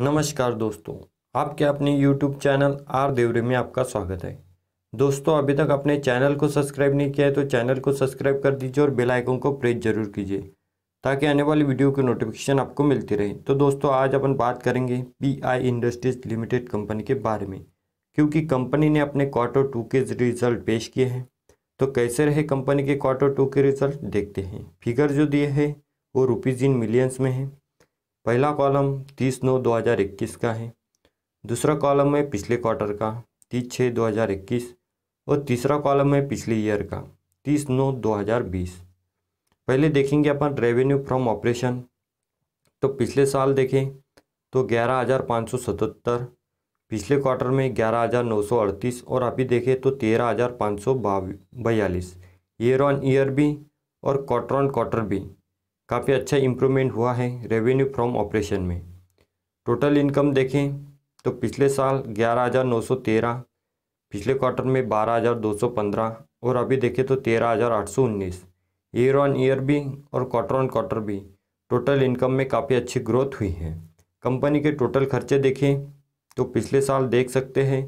नमस्कार दोस्तों आपके अपने यूट्यूब चैनल आर देवरे में आपका स्वागत है दोस्तों अभी तक अपने चैनल को सब्सक्राइब नहीं किया है तो चैनल को सब्सक्राइब कर दीजिए और बेल आइकन को प्रेस जरूर कीजिए ताकि आने वाली वीडियो की नोटिफिकेशन आपको मिलती रहे तो दोस्तों आज अपन बात करेंगे P I industries limited company के बारे में क्योंकि कंपनी ने अपने क्वार्टर टू के रिजल्ट पेश किए हैं तो कैसे रहे कंपनी के क्वार्टर टू के रिजल्ट देखते हैं फिगर जो दिए हैं वो रुपीज़ इन मिलियंस में हैं पहला कॉलम तीस नौ दो हज़ार इक्कीस का है दूसरा कॉलम है पिछले क्वार्टर का तीस छः दो हज़ार इक्कीस और तीसरा कॉलम है पिछले ईयर का तीस नौ दो हज़ार बीस पहले देखेंगे अपन रेवेन्यू फ्रॉम ऑपरेशन तो पिछले साल देखें तो ग्यारह हज़ार पाँच सौ सतहत्तर पिछले क्वार्टर में ग्यारह हज़ार नौ सौ अड़तीस और अभी देखें तो तेरह हज़ार पाँच सौ बयालीस ईयर ऑन ईयर भी और क्वार्टर ऑन क्वार्टर भी काफ़ी अच्छा इम्प्रूवमेंट हुआ है रेवेन्यू फ्रॉम ऑपरेशन में टोटल इनकम देखें तो पिछले साल ग्यारह हज़ार नौ सौ तेरह पिछले क्वार्टर में बारह हज़ार दो सौ पंद्रह और अभी देखें तो तेरह हज़ार आठ सौ उन्नीस ईयर ऑन ईयर भी और क्वार्टर ऑन क्वार्टर भी टोटल इनकम में काफ़ी अच्छी ग्रोथ हुई है कंपनी के टोटल खर्चे देखें तो पिछले साल देख सकते हैं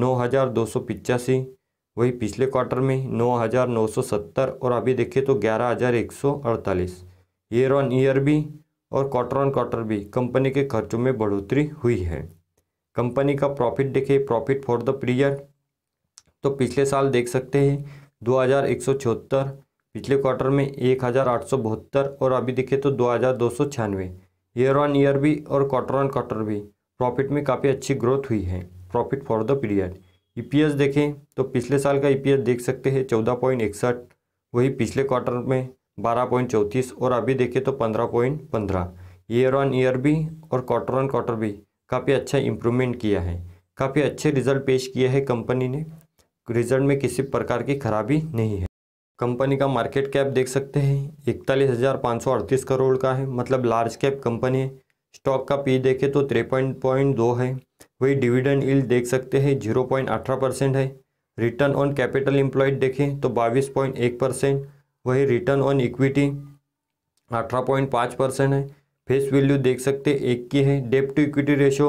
नौ हज़ार दो सौ पिचासी वही पिछले क्वार्टर में नौ हज़ार नौ सौ सत्तर और अभी देखें तो ग्यारह हज़ार एक सौ अड़तालीस ईयर ऑन ईयर भी और क्वार्टर ऑन क्वार्टर भी कंपनी के खर्चों में बढ़ोतरी हुई है कंपनी का प्रॉफिट देखे प्रॉफिट फॉर द पीरियड तो पिछले साल देख सकते हैं दो हज़ार एक सौ पिछले क्वार्टर में एक हज़ार आठ सौ बहत्तर और अभी देखे तो दो हज़ार दो सौ छियानवे ईयर ऑन ईयर भी और क्वार्टर ऑन क्वार्टर भी प्रॉफिट में काफ़ी अच्छी ग्रोथ हुई है profit for the period EPS देखें तो पिछले साल का ईपीएस e देख सकते हैं चौदह पॉइंट इकसठ वही पिछले क्वार्टर में बारह पॉइंट चौंतीस और अभी देखिए तो पंद्रह पॉइंट पंद्रह ईयर ऑन ईयर भी और क्वार्टर ऑन क्वार्टर भी काफ़ी अच्छा इम्प्रूवमेंट किया है काफ़ी अच्छे रिजल्ट पेश किए हैं कंपनी ने रिजल्ट में किसी प्रकार की खराबी नहीं है कंपनी का मार्केट कैप देख सकते हैं इकतालीस हज़ार पाँच सौ अड़तीस करोड़ का है मतलब लार्ज कैप कंपनी है स्टॉक का पी देखे तो तिरपन पॉइंट दो है वही डिविडेंड इल देख सकते हैं जीरो पॉइंट अठारह परसेंट है रिटर्न ऑन कैपिटल एम्प्लॉयड देखें तो बाईस पॉइंट एक परसेंट वही रिटर्न ऑन इक्विटी अठारह पॉइंट पाँच परसेंट है फेस वैल्यू देख सकते एक की है debt to equity ratio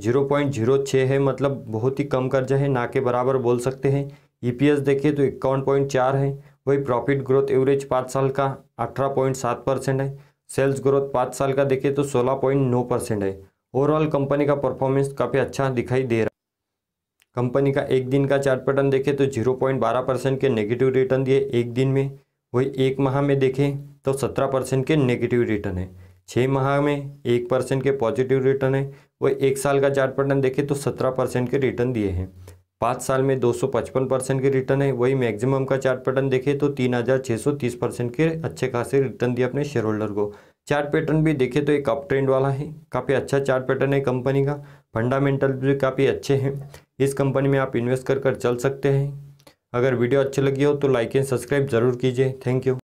zero point जीरो छः है मतलब बहुत ही कम कर्जा है ना के बराबर बोल सकते हैं ईपीएस e देखिए तो इक्यावन पॉइंट चार है वही प्रॉफिट ग्रोथ एवरेज पाँच साल का अठारह पॉइंट सात परसेंट है सेल्स ग्रोथ पाँच साल का देखिए तो सोलह पॉइंट नौ परसेंट है ओवरऑल कंपनी का परफॉर्मेंस काफ़ी अच्छा दिखाई दे रहा है कंपनी का एक दिन का चार्ट पैटर्न देखें तो जीरो पॉइंट बारह परसेंट के नेगेटिव रिटर्न दिए एक दिन में वही एक माह में देखें तो सत्रह परसेंट के नेगेटिव रिटर्न है छः माह में एक परसेंट के पॉजिटिव रिटर्न है वही एक साल का चार्ट पैटर्न देखें तो सत्रह परसेंट के रिटर्न दिए हैं पाँच साल में 255 परसेंट के रिटर्न है वही मैक्सिमम का चार्ट पैटर्न देखें तो 3630 परसेंट के अच्छे खासे रिटर्न दिए अपने शेयर होल्डर को चार्ट पैटर्न भी देखें तो एक अप ट्रेंड वाला है काफ़ी अच्छा चार्ट पैटर्न है कंपनी का फंडामेंटल भी काफ़ी अच्छे हैं इस कंपनी में आप इन्वेस्ट कर कर चल सकते हैं अगर वीडियो अच्छी लगी हो तो लाइक एंड सब्सक्राइब जरूर कीजिए थैंक यू